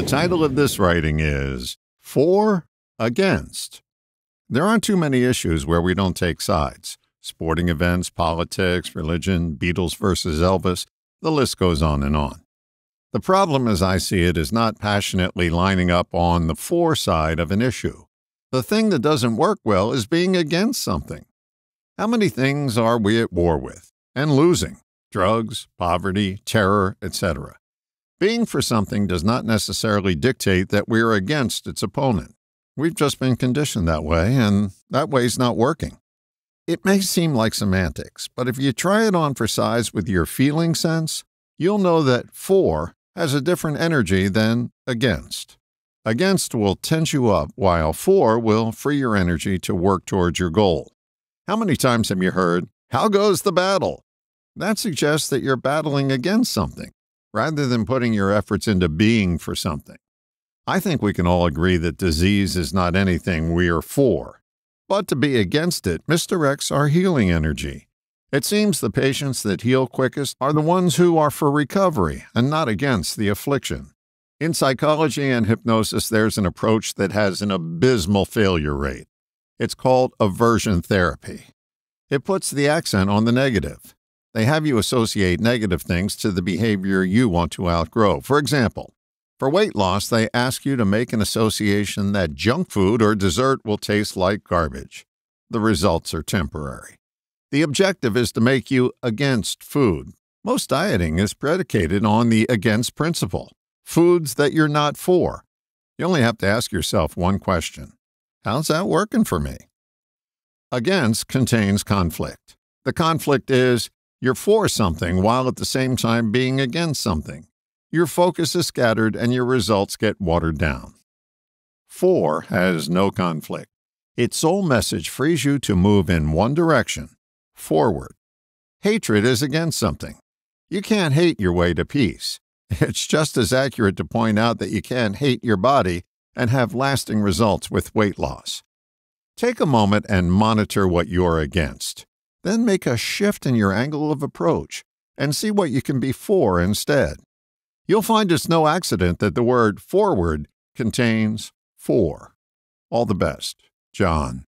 The title of this writing is For Against. There aren't too many issues where we don't take sides sporting events, politics, religion, Beatles versus Elvis, the list goes on and on. The problem, as I see it, is not passionately lining up on the for side of an issue. The thing that doesn't work well is being against something. How many things are we at war with and losing? Drugs, poverty, terror, etc. Being for something does not necessarily dictate that we are against its opponent. We've just been conditioned that way, and that way's not working. It may seem like semantics, but if you try it on for size with your feeling sense, you'll know that for has a different energy than against. Against will tense you up, while for will free your energy to work towards your goal. How many times have you heard, How goes the battle? That suggests that you're battling against something rather than putting your efforts into being for something. I think we can all agree that disease is not anything we are for. But to be against it misdirects our healing energy. It seems the patients that heal quickest are the ones who are for recovery and not against the affliction. In psychology and hypnosis, there's an approach that has an abysmal failure rate. It's called aversion therapy. It puts the accent on the negative. They have you associate negative things to the behavior you want to outgrow. For example, for weight loss, they ask you to make an association that junk food or dessert will taste like garbage. The results are temporary. The objective is to make you against food. Most dieting is predicated on the against principle foods that you're not for. You only have to ask yourself one question How's that working for me? Against contains conflict. The conflict is you're for something while at the same time being against something. Your focus is scattered and your results get watered down. 4 has no conflict. Its sole message frees you to move in one direction forward. Hatred is against something. You can't hate your way to peace. It's just as accurate to point out that you can't hate your body and have lasting results with weight loss. Take a moment and monitor what you're against. Then make a shift in your angle of approach and see what you can be for instead. You'll find it's no accident that the word forward contains for. All the best, John.